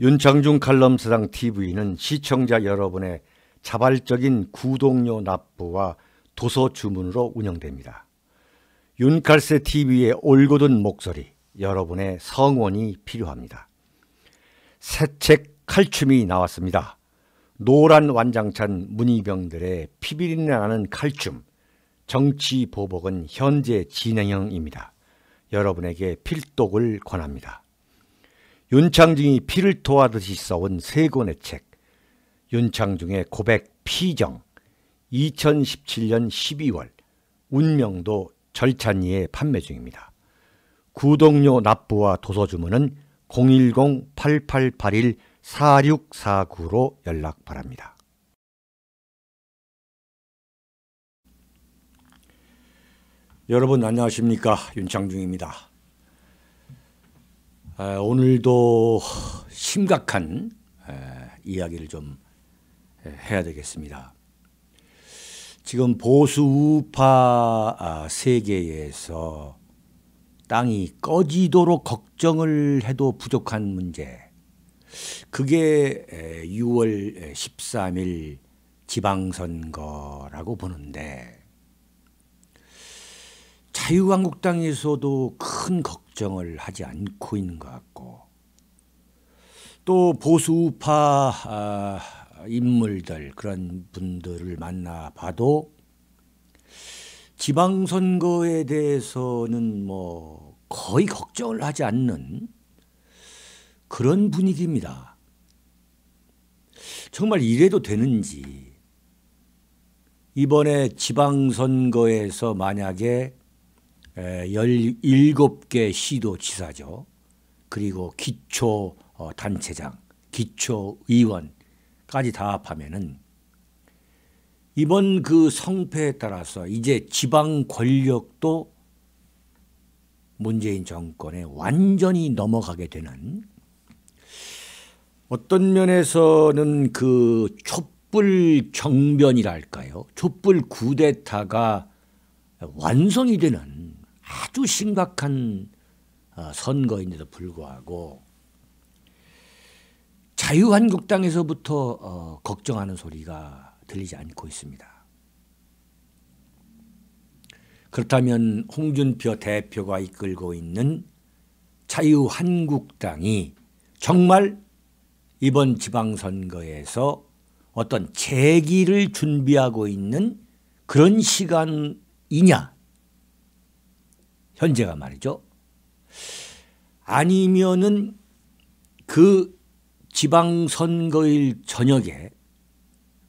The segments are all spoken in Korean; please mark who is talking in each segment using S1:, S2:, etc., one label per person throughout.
S1: 윤창중 칼럼스상 TV는 시청자 여러분의 자발적인 구독료 납부와 도서 주문으로 운영됩니다. 윤칼세 TV의 올곧은 목소리, 여러분의 성원이 필요합니다. 새 책 칼춤이 나왔습니다. 노란 완장찬 문희병들의 피비린내 나는 칼춤, 정치 보복은 현재 진행형입니다. 여러분에게 필독을 권합니다. 윤창중이 피를 토하듯이 써온 세 권의 책 윤창중의 고백 피정 2017년 12월 운명도 절찬리에 판매 중입니다. 구독료 납부와 도서주문은 010-8881-4649로 연락 바랍니다. 여러분 안녕하십니까 윤창중입니다. 오늘도 심각한 이야기를 좀 해야 되겠습니다. 지금 보수 우파 아, 세계에서 땅이 꺼지도록 걱정을 해도 부족한 문제. 그게 6월 13일 지방선거라고 보는데 자유한국당에서도 큰 걱정 걱정을 하지 않고 있는 것 같고 또 보수 우파 아, 인물들 그런 분들을 만나 봐도 지방선거에 대해서는 뭐 거의 걱정을 하지 않는 그런 분위기입니다. 정말 이래도 되는지 이번에 지방선거에서 만약에 17개 시도지사죠. 그리고 기초단체장, 어, 기초의원까지 다 합하면은 이번 그 성패에 따라서 이제 지방 권력도 문재인 정권에 완전히 넘어가게 되는 어떤 면에서는 그 촛불 정변이랄까요? 촛불 구데타가 완성이 되는 아주 심각한 어, 선거인데도 불구하고 자유한국당에서부터 어, 걱정하는 소리가 들리지 않고 있습니다. 그렇다면 홍준표 대표가 이끌고 있는 자유한국당이 정말 이번 지방선거에서 어떤 재기를 준비하고 있는 그런 시간이냐 현재가 말이죠. 아니면은 그 지방선거일 저녁에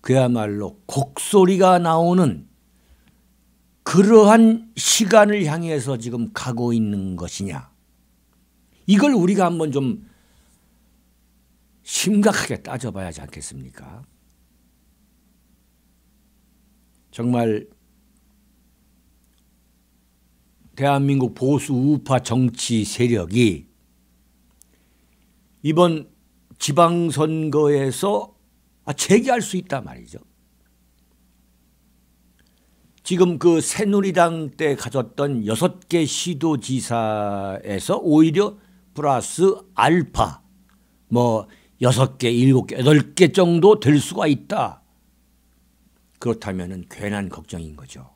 S1: 그야말로 곡소리가 나오는 그러한 시간을 향해서 지금 가고 있는 것이냐. 이걸 우리가 한번 좀 심각하게 따져봐야 하지 않겠습니까? 정말 대한민국 보수 우파 정치 세력이 이번 지방선거에서 아, 재기할 수 있단 말이죠. 지금 그 새누리당 때 가졌던 여섯 개 시도지사에서 오히려 플러스 알파 뭐 여섯 개 일곱 개 여덟 개 정도 될 수가 있다. 그렇다면 괜한 걱정인 거죠.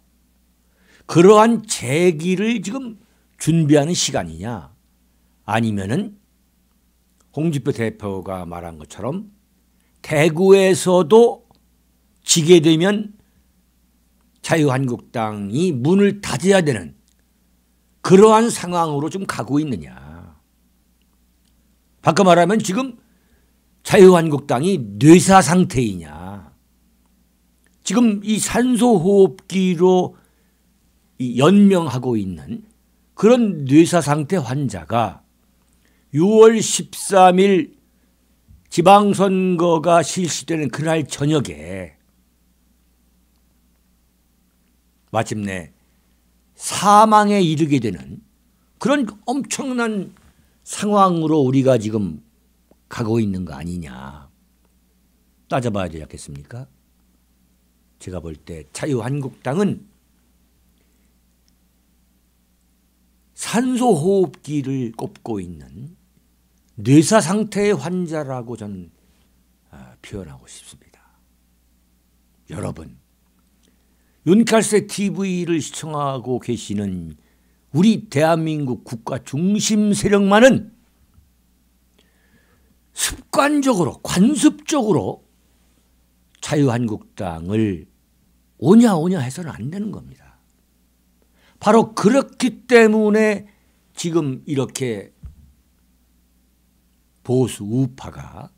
S1: 그러한 재기를 지금 준비하는 시간이냐 아니면은 홍준표 대표가 말한 것처럼 대구에서도 지게 되면 자유한국당이 문을 닫아야 되는 그러한 상황으로 좀 가고 있느냐. 바꿔 말하면 지금 자유한국당이 뇌사 상태이냐. 지금 이 산소호흡기로 연명하고 있는 그런 뇌사 상태 환자가 6월 13일 지방선거가 실시되는 그날 저녁에 마침내 사망에 이르게 되는 그런 엄청난 상황으로 우리가 지금 가고 있는 거 아니냐. 따져봐야 되지 않겠습니까? 제가 볼 때 자유한국당은 산소호흡기를 꼽고 있는 뇌사 상태의 환자라고 저는 아, 표현하고 싶습니다. 여러분, 윤칼세 TV를 시청하고 계시는 우리 대한민국 국가 중심 세력만은 습관적으로, 관습적으로 자유한국당을 오냐 오냐 해서는 안 되는 겁니다. 바로 그렇기 때문에 지금 이렇게 보수 우파가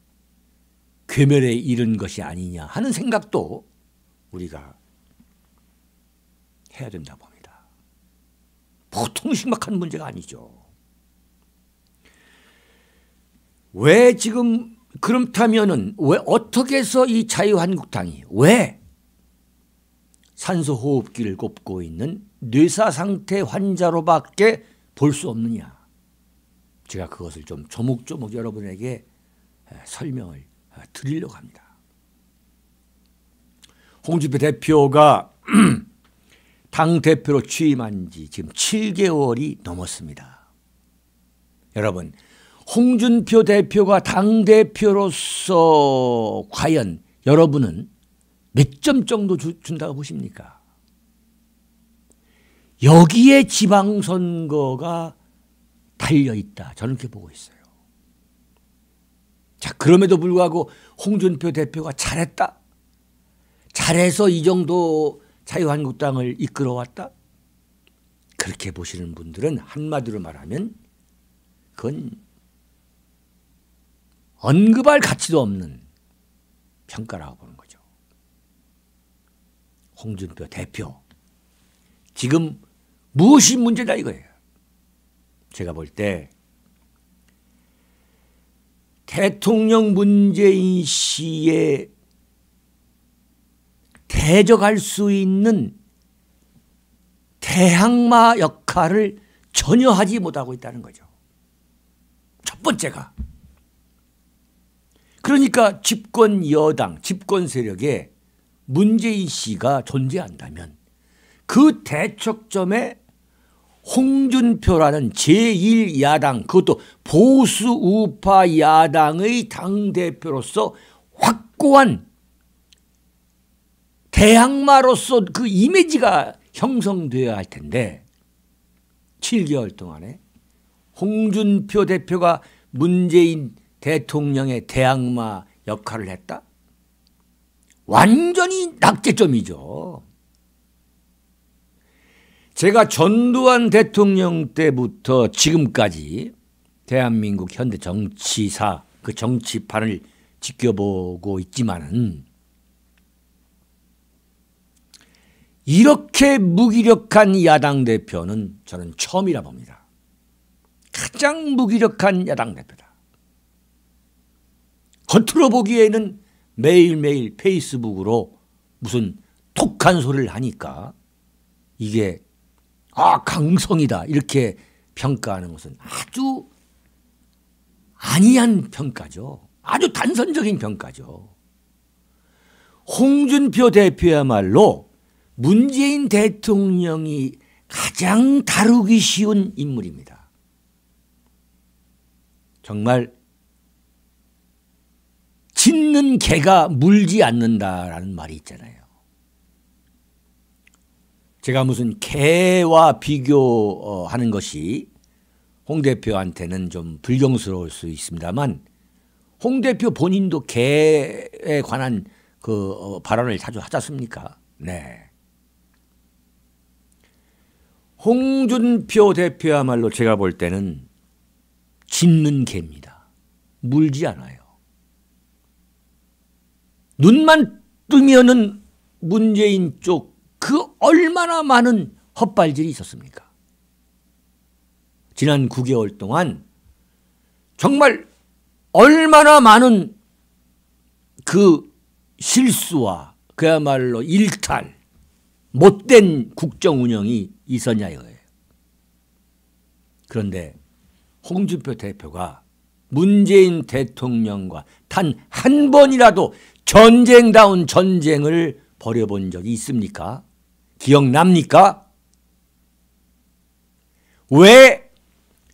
S1: 괴멸에 이른 것이 아니냐 하는 생각도 우리가 해야 된다 봅니다. 보통 심각한 문제가 아니죠. 왜 지금 그렇다면은 왜 어떻게 해서 이 자유한국당이 왜 산소호흡기를 꼽고 있는 뇌사 상태 환자로밖에 볼 수 없느냐. 제가 그것을 좀 조목조목 여러분에게 설명을 어, 드리려고 합니다. 홍준표 대표가 당 대표로 취임한 지 지금 7개월이 넘었습니다. 여러분, 홍준표 대표가 당 대표로서 과연 여러분은 몇 점 정도 주, 준다고 보십니까? 여기에 지방선거가 달려있다. 저는 그렇게 보고 있어요. 자, 그럼에도 불구하고 홍준표 대표가 잘했다. 잘해서 이 정도 자유한국당을 이끌어왔다. 그렇게 보시는 분들은 한마디로 말하면 그건 언급할 가치도 없는 평가라고 보는 거죠. 홍준표 대표. 지금 무엇이 문제다 이거예요. 제가 볼 때 대통령 문재인 씨의 대적할 수 있는 대항마 역할을 전혀 하지 못하고 있다는 거죠. 첫 번째가 그러니까 집권 여당, 집권 세력에 문재인 씨가 존재한다면 그 대척점에 홍준표라는 제1야당 그것도 보수 우파 야당의 당대표로서 확고한 대항마로서 그 이미지가 형성되어야 할 텐데 7개월 동안에 홍준표 대표가 문재인 대통령의 대항마 역할을 했다? 완전히 낙제점이죠. 제가 전두환 대통령 때부터 지금까지 대한민국 현대 정치사 그 정치판을 지켜보고 있지만은 이렇게 무기력한 야당 대표는 저는 처음이라 봅니다. 가장 무기력한 야당 대표다. 겉으로 보기에는 매일매일 페이스북으로 무슨 톡한 소리를 하니까 이게 아 강성이다 이렇게 평가하는 것은 아주 아니한 평가죠. 아주 단선적인 평가죠. 홍준표 대표야말로 문재인 대통령이 가장 다루기 쉬운 인물입니다. 정말 짖는 개가 물지 않는다라는 말이 있잖아요. 제가 무슨 개와 비교하는 것이 홍 대표한테는 좀 불경스러울 수 있습니다만 홍 대표 본인도 개에 관한 그 어, 발언을 자주 하지 않습니까? 네. 홍준표 대표야말로 제가 볼 때는 짖는 개입니다. 물지 않아요. 눈만 뜨면은 문재인 쪽그 얼마나 많은 헛발질이 있었습니까? 지난 9개월 동안 정말 얼마나 많은 그 실수와 그야말로 일탈, 못된 국정 운영이 있었냐 이거예요. 그런데 홍준표 대표가 문재인 대통령과 단 한 번이라도 전쟁다운 전쟁을 벌여본 적이 있습니까? 기억납니까? 왜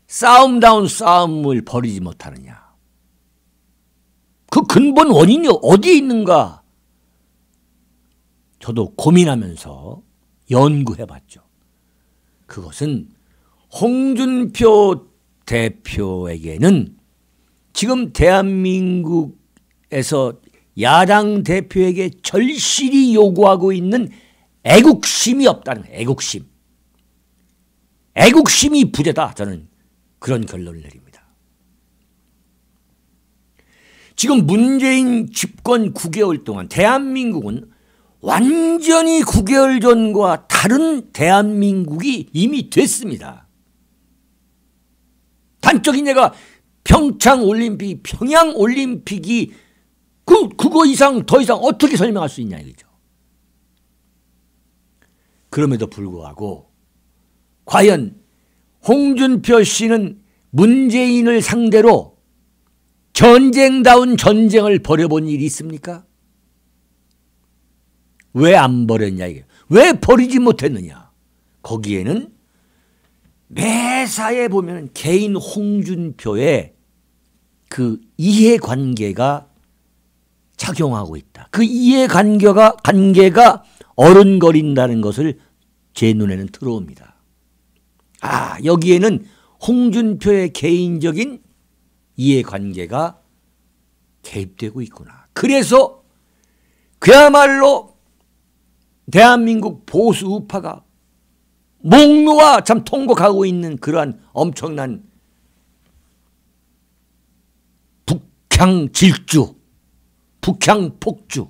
S1: 싸움다운 싸움을 버리지 못하느냐? 그 근본 원인이 어디에 있는가? 저도 고민하면서 연구해 봤죠. 그것은 홍준표 대표에게는 지금 대한민국에서 야당 대표에게 절실히 요구하고 있는 애국심이 없다는 거예요. 애국심. 애국심이 부재다. 저는 그런 결론을 내립니다. 지금 문재인 집권 9개월 동안 대한민국은 완전히 9개월 전과 다른 대한민국이 이미 됐습니다. 단적인 예가 평창 올림픽, 평양 올림픽이 그 그거 이상 더 이상 어떻게 설명할 수 있냐 이거죠. 그럼에도 불구하고 과연 홍준표 씨는 문재인을 상대로 전쟁다운 전쟁을 벌여본 일이 있습니까? 왜 안 벌였냐 이게. 왜 버리지 못했느냐. 거기에는 매사에 보면 개인 홍준표의 그 이해관계가 작용하고 있다. 그 이해관계가 관계가 어른거린다는 것을 제 눈에는 들어옵니다. 아, 여기에는 홍준표의 개인적인 이해관계가 개입되고 있구나. 그래서 그야말로 대한민국 보수 우파가 목놓아 참 통곡하고 있는 그러한 엄청난 북향 질주, 북향 폭주,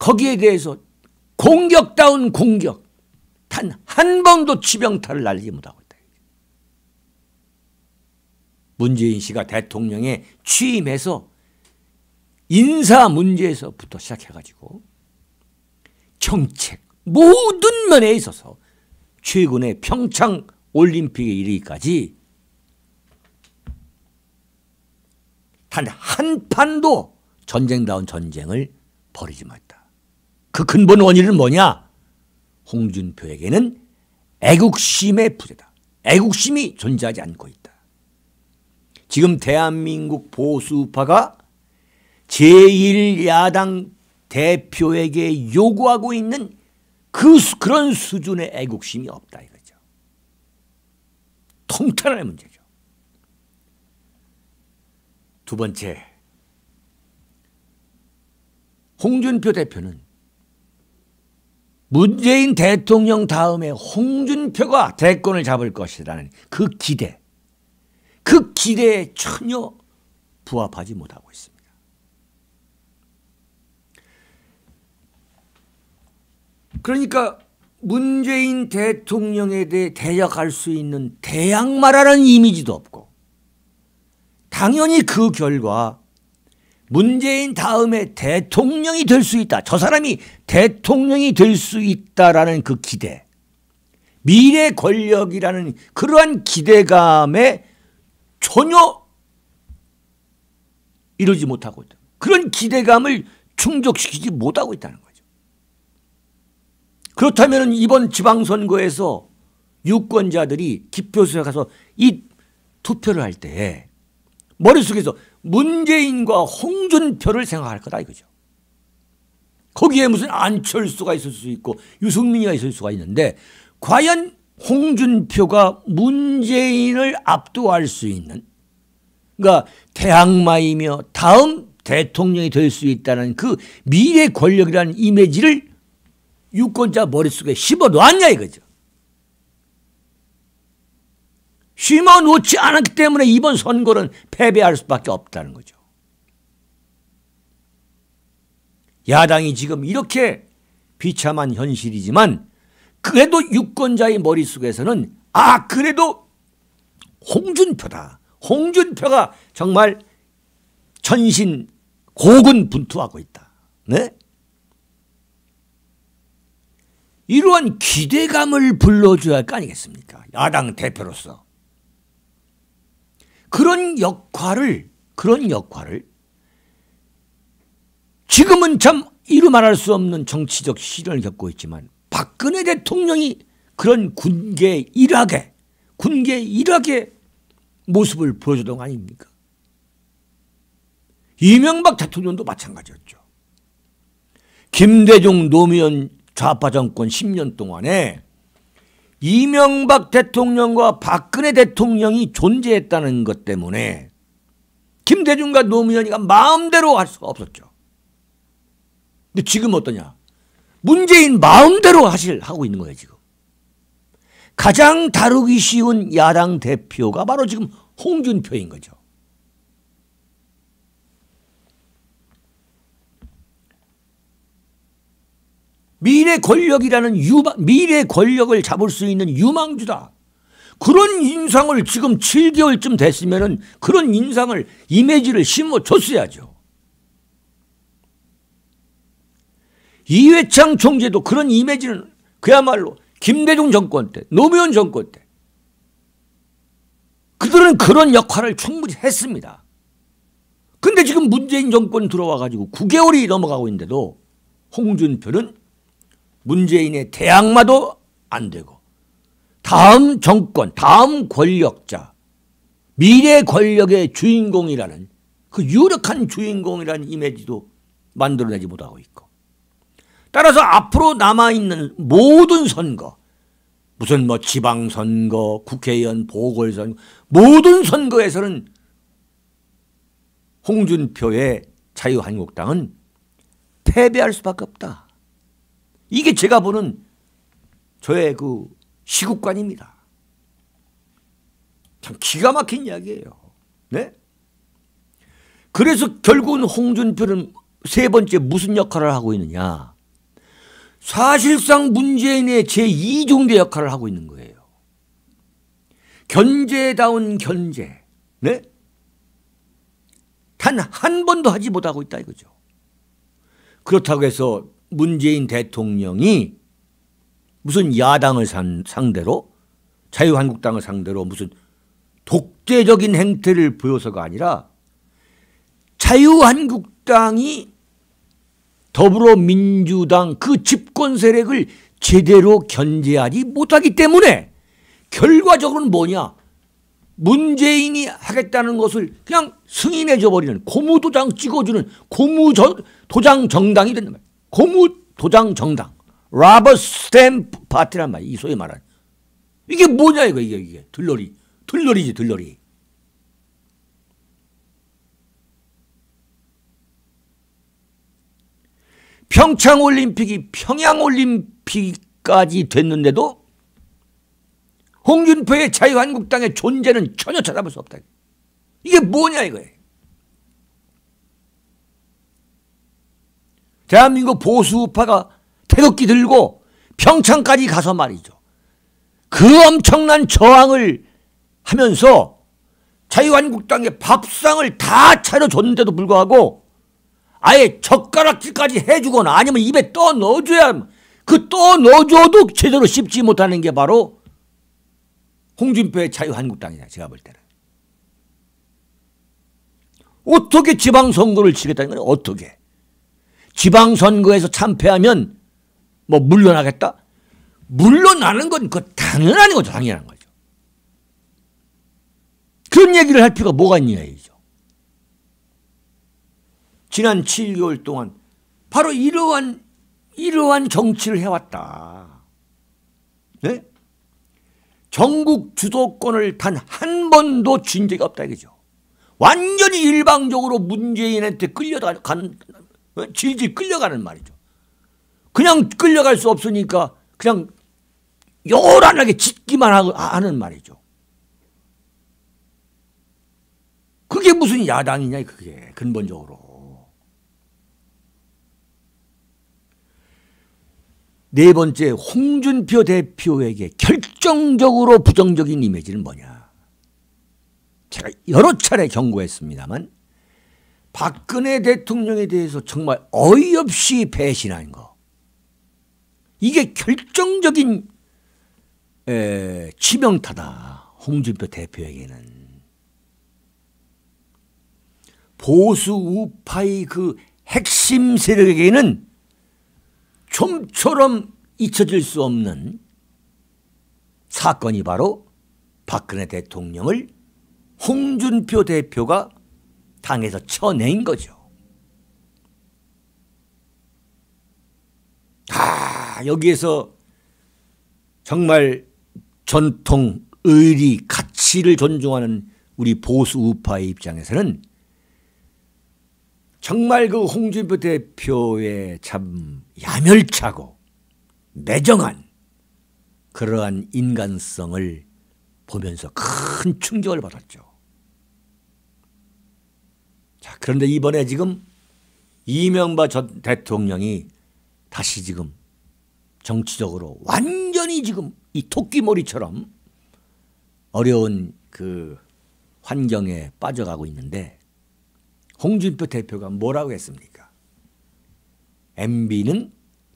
S1: 거기에 대해서 공격다운 공격 단 한 번도 지병타를 날리지 못하고 있다. 문재인 씨가 대통령에 취임해서 인사 문제에서부터 시작해가지고 정책 모든 면에 있어서 최근에 평창 올림픽에 이르기까지 단 한 판도 전쟁다운 전쟁을 벌이지 못했다. 그 근본 원인은 뭐냐? 홍준표에게는 애국심의 부재다. 애국심이 존재하지 않고 있다. 지금 대한민국 보수파가 제1야당 대표에게 요구하고 있는 그 그런 수준의 애국심이 없다 이거죠. 통탄의 문제죠. 두 번째, 홍준표 대표는 문재인 대통령 다음에 홍준표가 대권을 잡을 것이라는 그 기대, 그 기대에 전혀 부합하지 못하고 있습니다. 그러니까 문재인 대통령에 대해 대적할 수 있는 대항마라는 이미지도 없고 당연히 그 결과 문재인 다음에 대통령이 될 수 있다. 저 사람이 대통령이 될 수 있다라는 그 기대. 미래 권력이라는 그러한 기대감에 전혀 이루지 못하고 있다. 그런 기대감을 충족시키지 못하고 있다는 거죠. 그렇다면 이번 지방선거에서 유권자들이 기표소에 가서 이 투표를 할때 머릿속에서 문재인과 홍준표를 생각할 거다 이거죠. 거기에 무슨 안철수가 있을 수 있고 유승민이가 있을 수가 있는데 과연 홍준표가 문재인을 압도할 수 있는 그러니까 대항마이며 다음 대통령이 될 수 있다는 그 미래 권력이라는 이미지를 유권자 머릿속에 심어 놓았냐 이거죠. 심어 놓지 않았기 때문에 이번 선거는 패배할 수밖에 없다는 거죠. 야당이 지금 이렇게 비참한 현실이지만 그래도 유권자의 머릿속에서는 아 그래도 홍준표다. 홍준표가 정말 전신 고군분투하고 있다. 네? 이러한 기대감을 불러줘야 할 거 아니겠습니까? 야당 대표로서. 그런 역할을 그런 역할을 지금은 참 이루 말할 수 없는 정치적 시련을 겪고 있지만 박근혜 대통령이 그런 군계 일학의 군계 일학의 모습을 보여주던 거 아닙니까? 이명박 대통령도 마찬가지였죠. 김대중 노무현 좌파 정권 10년 동안에 이명박 대통령과 박근혜 대통령이 존재했다는 것 때문에 김대중과 노무현이가 마음대로 할 수가 없었죠. 근데 지금 어떠냐? 문재인 마음대로 하실 하고 있는 거예요 지금. 가장 다루기 쉬운 야당 대표가 바로 지금 홍준표인 거죠. 미래 권력이라는 유망, 미래 권력을 잡을 수 있는 유망주다. 그런 인상을 지금 7개월쯤 됐으면은 그런 인상을 이미지를 심어줬어야죠. 이회창 총재도 그런 이미지는 그야말로 김대중 정권 때, 노무현 정권 때 그들은 그런 역할을 충분히 했습니다. 근데 지금 문재인 정권 들어와 가지고 9개월이 넘어가고 있는데도 홍준표는 문재인의 대항마도 안 되고 다음 정권, 다음 권력자, 미래 권력의 주인공이라는 그 유력한 주인공이라는 이미지도 만들어내지 못하고 있고 따라서 앞으로 남아있는 모든 선거 무슨 뭐 지방선거, 국회의원 보궐선거 모든 선거에서는 홍준표의 자유한국당은 패배할 수밖에 없다. 이게 제가 보는 저의 그 시국관입니다. 참 기가 막힌 이야기예요. 네? 그래서 결국은 홍준표는 세 번째 무슨 역할을 하고 있느냐? 사실상 문재인의 제2종대 역할을 하고 있는 거예요. 견제다운 견제. 네? 단 한 번도 하지 못하고 있다 이거죠. 그렇다고 해서 문재인 대통령이 무슨 야당을 상대로 자유한국당을 상대로 무슨 독재적인 행태를 보여서가 아니라 자유한국당이 더불어민주당 그 집권 세력을 제대로 견제하지 못하기 때문에 결과적으로는 뭐냐 문재인이 하겠다는 것을 그냥 승인해 줘버리는 고무도장 찍어주는 고무도장 정당이 된단 말이야. 고무도장 정당 라버 스탬프 파티란 말이 소위 말하 이게 뭐냐 이거 이게 이게 들러리 들러리지 들러리 평창올림픽이 평양올림픽까지 됐는데도 홍준표의 자유한국당의 존재는 전혀 찾아볼 수 없다. 이게 뭐냐 이거예요. 대한민국 보수우파가 태극기 들고 평창까지 가서 말이죠. 그 엄청난 저항을 하면서 자유한국당의 밥상을 다 차려줬는데도 불구하고 아예 젓가락질까지 해주거나 아니면 입에 떠 넣어줘야 그 떠 넣어줘도 제대로 씹지 못하는 게 바로 홍준표의 자유한국당이다 제가 볼 때는 어떻게 지방선거를 치겠다는 거예요 어떻게 지방선거에서 참패하면 뭐 물러나겠다? 물러나는 건 그 당연한 거죠. 당연한 거죠. 그런 얘기를 할 필요가 뭐가 있냐 이죠. 지난 7개월 동안 바로 이러한 이러한 정치를 해왔다. 네? 전국 주도권을 단 한 번도 쥔 적이 없다 이거죠. 완전히 일방적으로 문재인한테 끌려간 어? 질질 끌려가는 말이죠. 그냥 끌려갈 수 없으니까 그냥 요란하게 짓기만 하는 말이죠. 그게 무슨 야당이냐 그게 근본적으로. 네 번째 홍준표 대표에게 결정적으로 부정적인 이미지는 뭐냐. 제가 여러 차례 경고했습니다만 박근혜 대통령에 대해서 정말 어이없이 배신한 거. 이게 결정적인 에, 치명타다. 홍준표 대표에게는. 보수 우파의 그 핵심 세력에게는 좀처럼 잊혀질 수 없는 사건이 바로 박근혜 대통령을 홍준표 대표가 당에서 쳐낸 거죠. 아, 여기에서 정말 전통, 의리, 가치를 존중하는 우리 보수 우파의 입장에서는 정말 그 홍준표 대표의 참 야멸차고 매정한 그러한 인간성을 보면서 큰 충격을 받았죠. 자, 그런데 이번에 지금 이명박 전 대통령이 다시 지금 정치적으로 완전히 지금 이 토끼머리처럼 어려운 그 환경에 빠져가고 있는데 홍준표 대표가 뭐라고 했습니까? MB는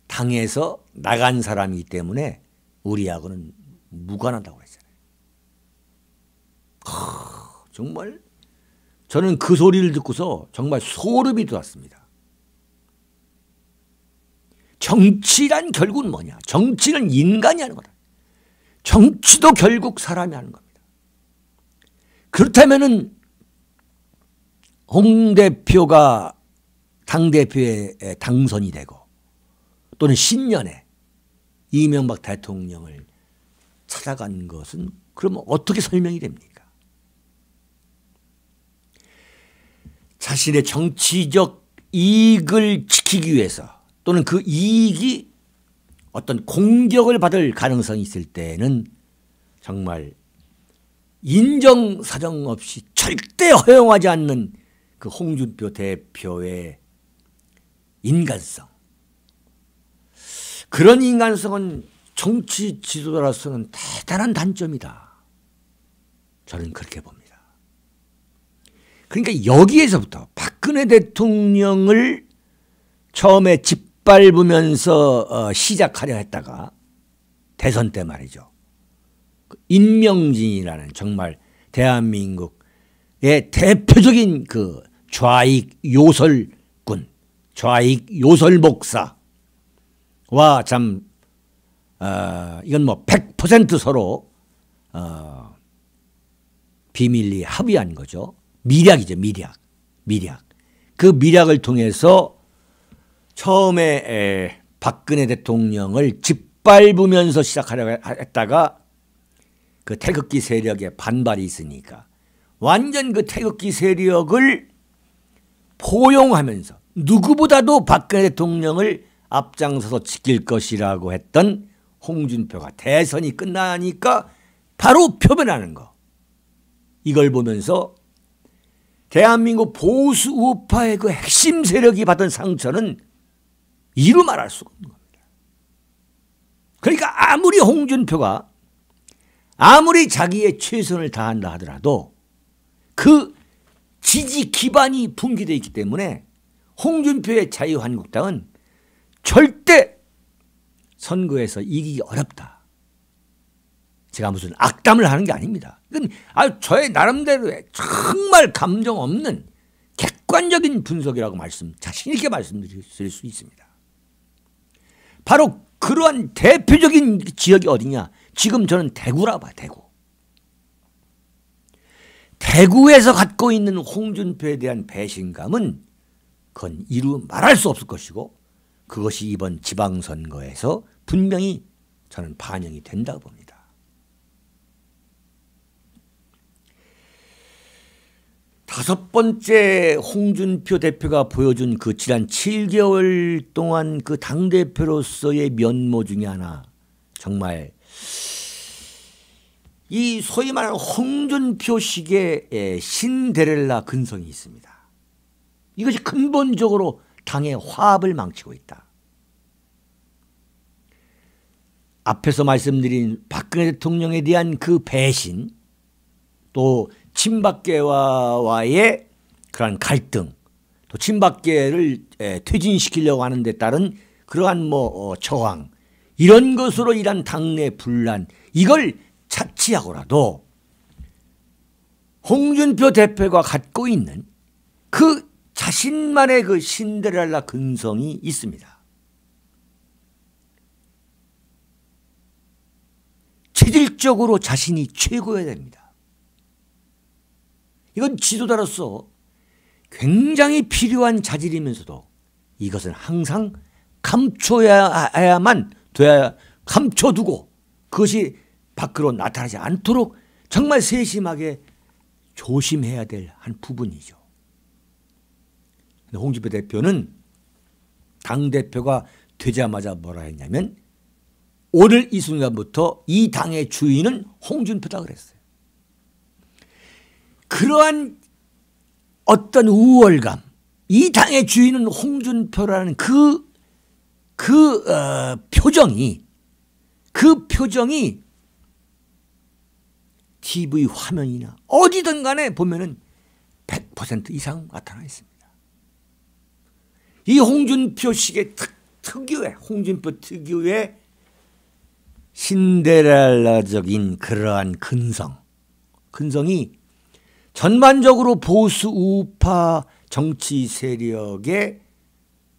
S1: 당에서 나간 사람이기 때문에 우리하고는 무관하다고 했잖아요. 하, 정말 저는 그 소리를 듣고서 정말 소름이 돋았습니다. 정치란 결국 뭐냐? 정치는 인간이 하는 거다. 정치도 결국 사람이 하는 겁니다. 그렇다면은 홍 대표가 당 대표에 당선이 되고 또는 신년에 이명박 대통령을 찾아간 것은 그러 어떻게 설명이 됩니까? 자신의 정치적 이익을 지키기 위해서 또는 그 이익이 어떤 공격을 받을 가능성이 있을 때는 정말 인정사정 없이 절대 허용하지 않는 그 홍준표 대표의 인간성. 그런 인간성은 정치 지도자로서는 대단한 단점이다. 저는 그렇게 봅니다. 그러니까 여기에서부터 박근혜 대통령을 처음에 짓밟으면서 어, 시작하려 했다가 대선 때 말이죠. 그 인명진이라는 정말 대한민국의 대표적인 그 좌익 요설군, 좌익 요설 목사와 참 어, 이건 뭐 100% 서로 어, 비밀리 합의한 거죠. 미략이죠, 미략. 미략. 그 미략을 통해서 처음에 에, 박근혜 대통령을 짓밟으면서 시작하려고 했다가 그 태극기 세력의 반발이 있으니까 완전 그 태극기 세력을 포용하면서 누구보다도 박근혜 대통령을 앞장서서 지킬 것이라고 했던 홍준표가 대선이 끝나니까 바로 표변하는 거. 이걸 보면서 대한민국 보수 우파의 그 핵심 세력이 받은 상처는 이루 말할 수가 없는 겁니다. 그러니까 아무리 홍준표가 아무리 자기의 최선을 다한다 하더라도 그 지지 기반이 붕괴되어 있기 때문에 홍준표의 자유한국당은 절대 선거에서 이기기 어렵다. 제가 무슨 악담을 하는 게 아닙니다. 아 저의 나름대로의 정말 감정 없는 객관적인 분석이라고 말씀 자신 있게 말씀드릴 수 있습니다. 바로 그러한 대표적인 지역이 어디냐? 지금 저는 대구라 봐, 대구. 대구에서 갖고 있는 홍준표에 대한 배신감은 그건 이루 말할 수 없을 것이고 그것이 이번 지방선거에서 분명히 저는 반영이 된다고 봅니다. 다섯 번째 홍준표 대표가 보여준 그 지난 7개월 동안 그 당대표로서의 면모 중에 하나 정말 이 소위 말하는 홍준표식의 예, 신데렐라 근성이 있습니다. 이것이 근본적으로 당의 화합을 망치고 있다. 앞에서 말씀드린 박근혜 대통령에 대한 그 배신 또 친박계와의 그러 갈등 또 친박계를 퇴진시키려고 하는 데 따른 그러한 뭐 어, 저항 이런 것으로 인한 당내 분란 이걸 차치하고라도 홍준표 대표가 갖고 있는 그 자신만의 그 신데렐라 근성이 있습니다. 체질적으로 자신이 최고여야 됩니다. 이건 지도자로서 굉장히 필요한 자질이면서도 이것은 항상 감춰야만 돼야 감춰두고 그것이 밖으로 나타나지 않도록 정말 세심하게 조심해야 될 한 부분이죠. 홍준표 대표는 당 대표가 되자마자 뭐라 했냐면 오늘 이 순간부터 이 당의 주인은 홍준표다 그랬어요. 그러한 어떤 우월감 이 당의 주인은 홍준표라는 그그 그, 어, 표정이 그 표정이 TV 화면이나 어디든 간에 보면은 100% 이상 나타나 있습니다. 이 홍준표식의 특, 특유의 홍준표 특유의 신데렐라적인 그러한 근성 근성이 전반적으로 보수 우파 정치 세력의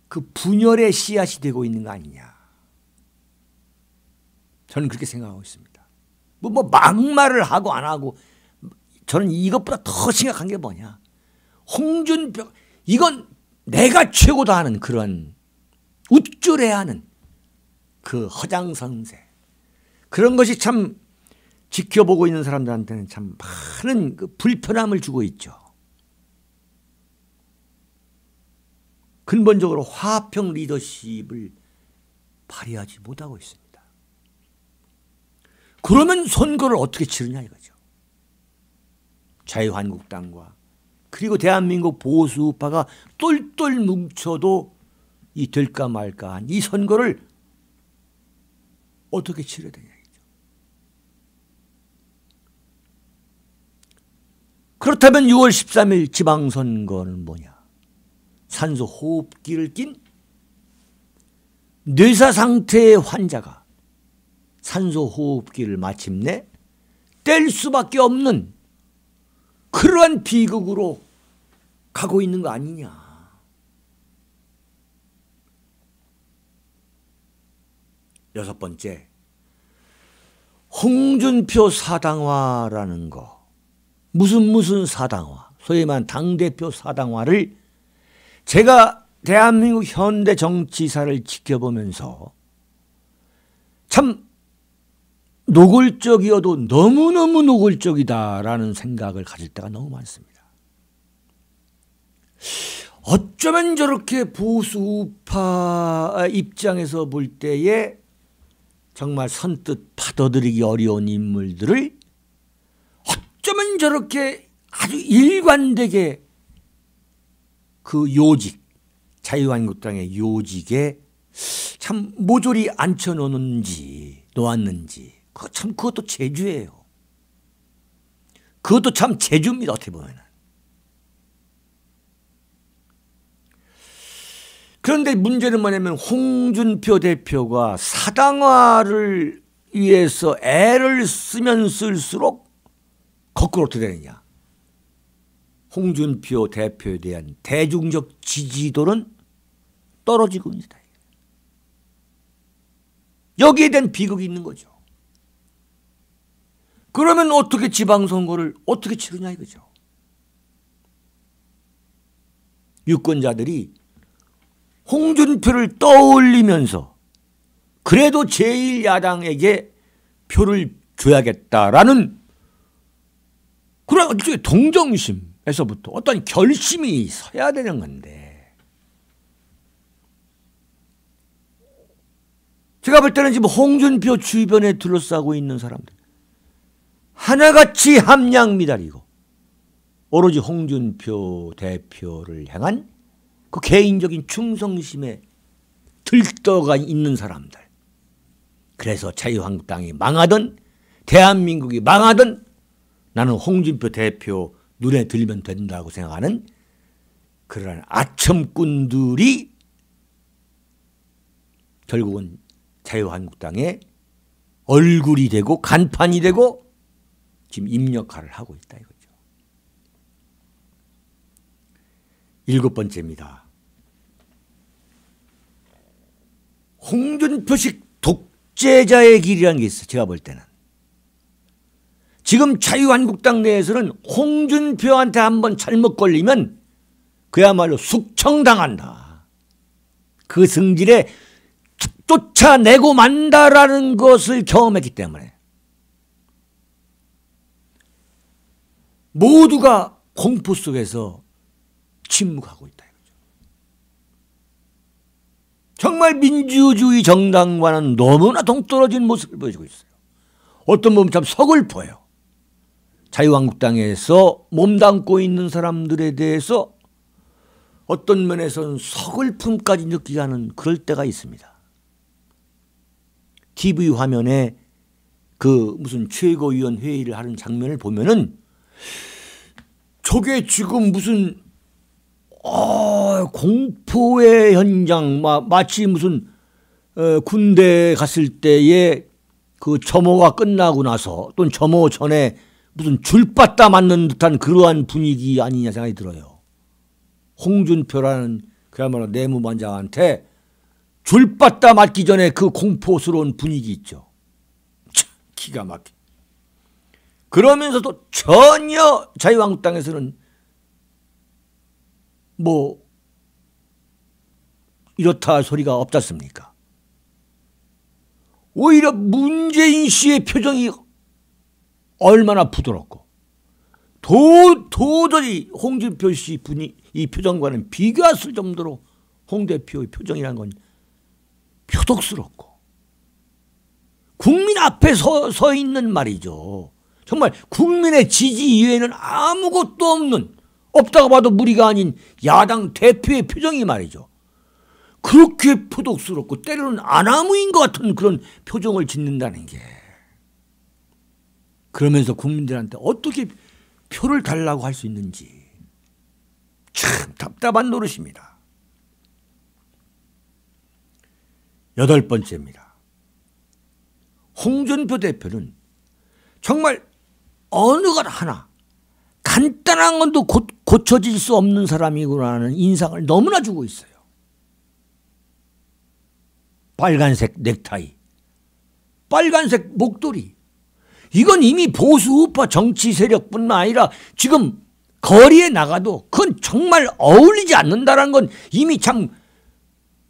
S1: 그 분열의 씨앗이 되고 있는 거 아니냐. 저는 그렇게 생각하고 있습니다. 뭐, 뭐 막말을 하고 안 하고 저는 이것보다 더 심각한 게 뭐냐. 홍준표 이건 내가 최고다 하는 그런 우쭐해야 하는 그 허장성세 그런 것이 참 지켜보고 있는 사람들한테는 참 많은 그 불편함을 주고 있죠. 근본적으로 화평 리더십을 발휘하지 못하고 있습니다. 그러면 선거를 어떻게 치르냐 이거죠. 자유한국당과 그리고 대한민국 보수파가 똘똘 뭉쳐도 이 될까 말까 한 이 선거를 어떻게 치러야 되냐. 그렇다면 6월 13일 지방선거는 뭐냐? 산소 호흡기를 낀 뇌사 상태의 환자가 산소 호흡기를 마침내 뗄 수밖에 없는 그러한 비극으로 가고 있는 거 아니냐. 여섯 번째, 홍준표 사당화라는 거. 무슨 무슨 사당화, 소위 말한 당대표 사당화를 제가 대한민국 현대 정치사를 지켜보면서 참 노골적이어도 너무너무 노골적이다라는 생각을 가질 때가 너무 많습니다. 어쩌면 저렇게 보수 우파 입장에서 볼 때에 정말 선뜻 받아들이기 어려운 인물들을 어쩜 저렇게 아주 일관되게 그 요직, 자유한국당의 요직에 참 모조리 앉혀놓는지, 놓았는지, 그거 참 그것도 재주예요. 그것도 참 재주입니다, 어떻게 보면. 그런데 문제는 뭐냐면 홍준표 대표가 사당화를 위해서 애를 쓰면 쓸수록 거꾸로 어떻게 되느냐. 홍준표 대표에 대한 대중적 지지도는 떨어지고 있다. 여기에 대한 비극이 있는 거죠. 그러면 어떻게 지방선거를 어떻게 치르냐 이거죠. 유권자들이 홍준표를 떠올리면서 그래도 제1야당에게 표를 줘야겠다라는 그런 일종의 동정심에서부터 어떤 결심이 서야 되는 건데 제가 볼 때는 지금 홍준표 주변에 둘러싸고 있는 사람들 하나같이 함량 미달이고 오로지 홍준표 대표를 향한 그 개인적인 충성심에 들떠가 있는 사람들 그래서 자유한국당이 망하던 대한민국이 망하던 나는 홍준표 대표 눈에 들면 된다고 생각하는 그러한 아첨꾼들이 결국은 자유한국당의 얼굴이 되고 간판이 되고 지금 입력화를 하고 있다 이거죠. 일곱 번째입니다. 홍준표식 독재자의 길이라는 게 있어 요 제가 볼 때는. 지금 자유한국당 내에서는 홍준표한테 한 번 잘못 걸리면 그야말로 숙청당한다. 그 성질에 쫓아내고 만다라는 것을 경험했기 때문에 모두가 공포 속에서 침묵하고 있다. 정말 민주주의 정당과는 너무나 동떨어진 모습을 보여주고 있어요. 어떤 부분 참 서글퍼요. 자유한국당에서 몸담고 있는 사람들에 대해서 어떤 면에서는 서글픔까지 느끼게 하는 그럴 때가 있습니다. TV 화면에 그 무슨 최고위원 회의를 하는 장면을 보면은 저게 지금 무슨 어, 공포의 현장 마, 마치 무슨 어, 군대 갔을 때의 그 점호가 끝나고 나서 또는 점호 전에 무슨 줄바다 맞는 듯한 그러한 분위기 아니냐 생각이 들어요. 홍준표라는 그야말로 내무반장한테 줄바다 맞기 전에 그 공포스러운 분위기 있죠. 참 기가 막혀. 그러면서도 전혀 자유한국당에서는 뭐 이렇다 소리가 없지 않습니까? 오히려 문재인 씨의 표정이 얼마나 부드럽고 도, 도저히 홍준표 씨 분이 이 표정과는 비교할 수 정도로 홍 대표의 표정이란 건 표독스럽고 국민 앞에 서, 서 있는 말이죠. 정말 국민의 지지 이외에는 아무것도 없는 없다고 봐도 무리가 아닌 야당 대표의 표정이 말이죠. 그렇게 표독스럽고 때로는 아나무인 것 같은 그런 표정을 짓는다는 게 그러면서 국민들한테 어떻게 표를 달라고 할 수 있는지 참 답답한 노릇입니다. 여덟 번째입니다. 홍준표 대표는 정말 어느 것 하나 간단한 것도 고, 고쳐질 수 없는 사람이구나 하는 인상을 너무나 주고 있어요. 빨간색 넥타이, 빨간색 목도리, 이건 이미 보수 우파 정치 세력뿐만 아니라 지금 거리에 나가도 그건 정말 어울리지 않는다라는 건 이미 참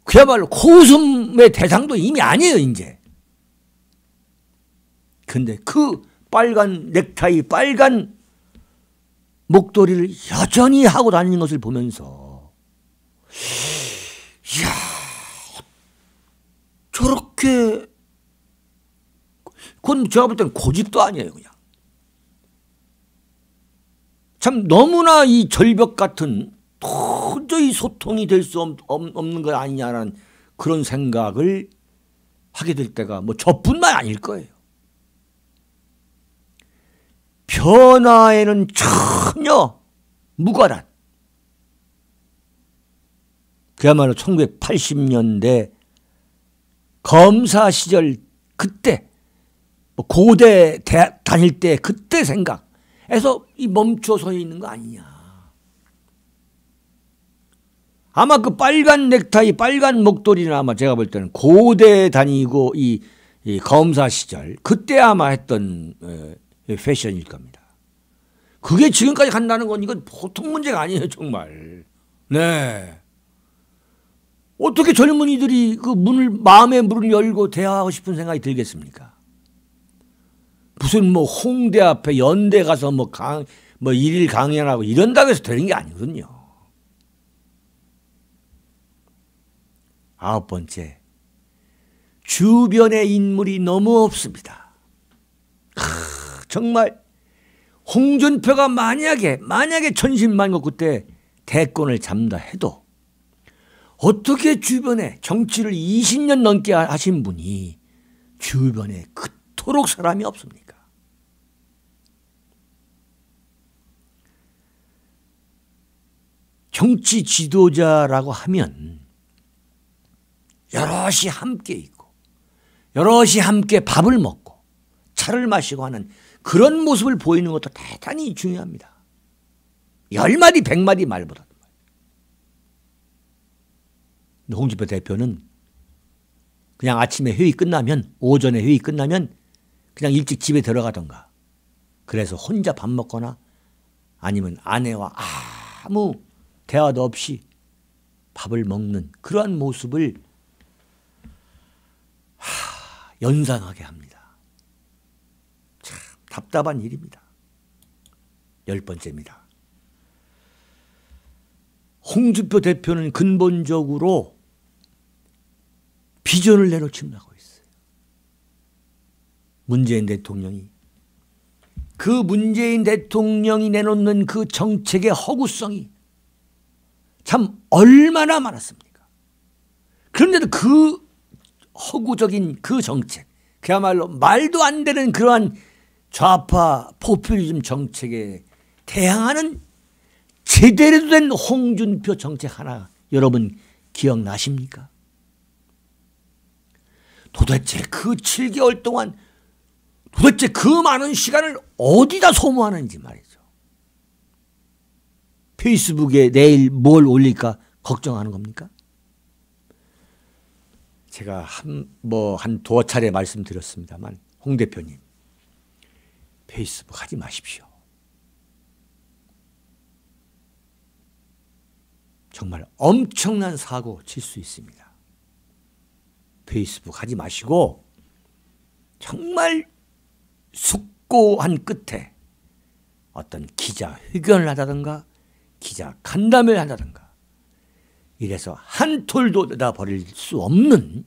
S1: 그야말로 코웃음의 대상도 이미 아니에요 이제. 근데 그 빨간 넥타이 빨간 목도리를 여전히 하고 다니는 것을 보면서 이야 저렇게 그건 제가 볼 땐 고집도 아니에요, 그냥. 참 너무나 이 절벽 같은 도저히 소통이 될 수 없는 것아니냐는 그런 생각을 하게 될 때가 뭐 저뿐만 아닐 거예요. 변화에는 전혀 무관한 그야말로 1980년대 검사 시절 그때 뭐 고대 대, 다닐 때 그때 생각해서 멈춰 서 있는 거 아니냐. 아마 그 빨간 넥타이, 빨간 목도리는 아마 제가 볼 때는 고대 다니고 이, 이 검사 시절 그때 아마 했던 에, 패션일 겁니다. 그게 지금까지 간다는 건 이건 보통 문제가 아니에요, 정말. 네. 어떻게 젊은이들이 그 문을, 마음의 문을 열고 대화하고 싶은 생각이 들겠습니까? 무슨 뭐 홍대 앞에 연대 가서 뭐 강, 뭐 일일 강연하고 이런다고 해서 되는 게 아니거든요. 아홉 번째. 주변의 인물이 너무 없습니다. 크, 정말 홍준표가 만약에 만약에 천신만고 그때 대권을 잡는다 해도 어떻게 주변에 정치를 20년 넘게 하신 분이 주변에 그토록 사람이 없습니까? 정치 지도자라고 하면 여럿이 함께 있고 여럿이 함께 밥을 먹고 차를 마시고 하는 그런 모습을 보이는 것도 대단히 중요합니다. 열 마디 백 마디 말보다. 홍준표 대표는 그냥 아침에 회의 끝나면 오전에 회의 끝나면 그냥 일찍 집에 들어가던가 그래서 혼자 밥 먹거나 아니면 아내와 아무 대화도 없이 밥을 먹는 그러한 모습을 하, 연상하게 합니다. 참 답답한 일입니다. 열 번째입니다. 홍준표 대표는 근본적으로 비전을 내놓지 하고 있어요. 문재인 대통령이 그 문재인 대통령이 내놓는 그 정책의 허구성이 참 얼마나 많았습니까? 그런데도 그 허구적인 그 정책, 그야말로 말도 안 되는 그러한 좌파 포퓰리즘 정책에 대항하는 제대로 된 홍준표 정책 하나 여러분 기억나십니까? 도대체 그 7개월 동안 도대체 그 많은 시간을 어디다 소모하는지 말이죠. 페이스북에 내일 뭘 올릴까 걱정하는 겁니까? 제가 한 뭐 한 두어 차례 말씀드렸습니다만 홍 대표님 페이스북 하지 마십시오. 정말 엄청난 사고 칠 수 있습니다. 페이스북 하지 마시고 정말 숙고한 끝에 어떤 기자 회견을 하다든가 기자 간담회를 한다든가 이래서 한 톨도 내다 버릴 수 없는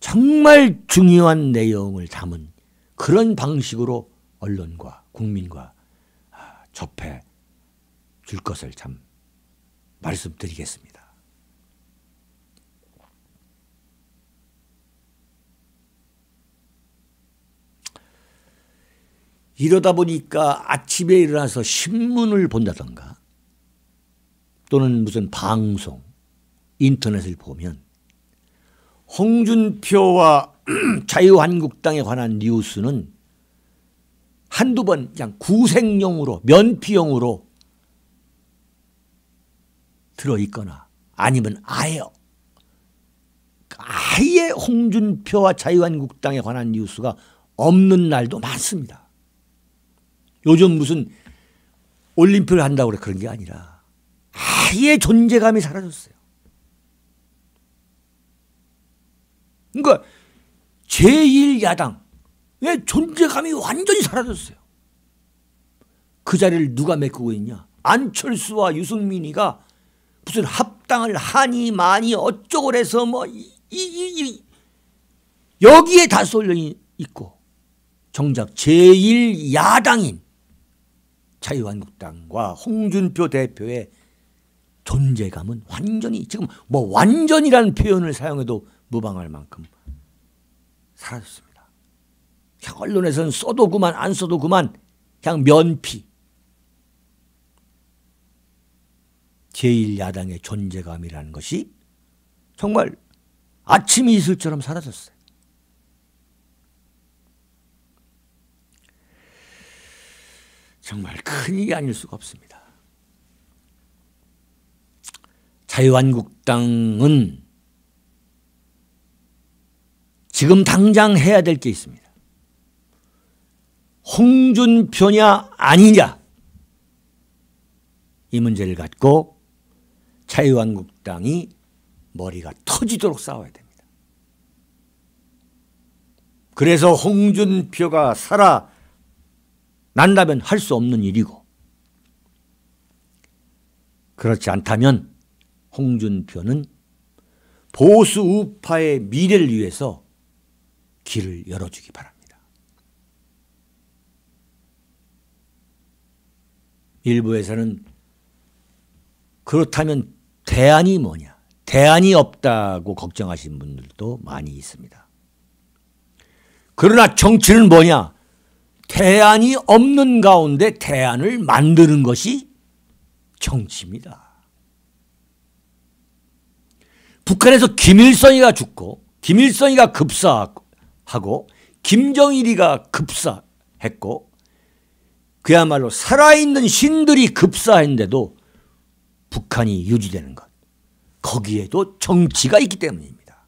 S1: 정말 중요한 내용을 담은 그런 방식으로 언론과 국민과 아, 접해 줄 것을 참 말씀드리겠습니다. 이러다 보니까 아침에 일어나서 신문을 본다던가 또는 무슨 방송, 인터넷을 보면 홍준표와 자유한국당에 관한 뉴스는 한두 번 그냥 구생용으로 면피용으로 들어있거나 아니면 아예 아예 홍준표와 자유한국당에 관한 뉴스가 없는 날도 많습니다. 요즘 무슨 올림픽을 한다고 그래 그런 게 아니라 아예 존재감이 사라졌어요. 그러니까 제1야당의 존재감이 완전히 사라졌어요. 그 자리를 누가 메꾸고 있냐? 안철수와 유승민이가 무슨 합당을 하니 많이 어쩌고 해서 뭐 이, 이, 이, 여기에 다 쏠려 있고 정작 제1야당인 자유한국당과 홍준표 대표의 존재감은 완전히 지금 뭐 완전이라는 표현을 사용해도 무방할 만큼 사라졌습니다. 그냥 언론에서는 써도 그만 안 써도 그만 그냥 면피. 제1야당의 존재감이라는 것이 정말 아침이 이슬처럼 사라졌어요. 정말 큰 일이 아닐 수가 없습니다. 자유한국당은 지금 당장 해야 될 게 있습니다. 홍준표냐 아니냐 이 문제를 갖고 자유한국당이 머리가 터지도록 싸워야 됩니다. 그래서 홍준표가 살아 난다면 할 수 없는 일이고 그렇지 않다면 홍준표는 보수 우파의 미래를 위해서 길을 열어주기 바랍니다. 일부에서는 그렇다면 대안이 뭐냐? 대안이 없다고 걱정하시 분들도 많이 있습니다. 그러나 정치는 뭐냐? 대안이 없는 가운데 대안을 만드는 것이 정치입니다. 북한에서 김일성이가 죽고 김일성이가 급사하고 김정일이가 급사했고 그야말로 살아있는 신들이 급사했는데도 북한이 유지되는 것. 거기에도 정치가 있기 때문입니다.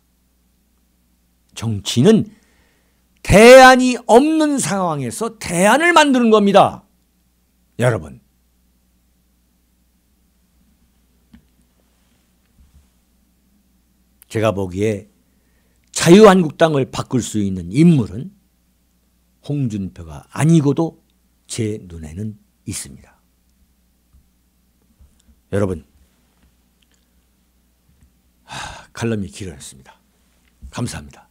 S1: 정치는 대안이 없는 상황에서 대안을 만드는 겁니다. 여러분, 제가 보기에 자유한국당을 바꿀 수 있는 인물은 홍준표가 아니고도 제 눈에는 있습니다. 여러분, 칼럼이 길어졌습니다. 감사합니다.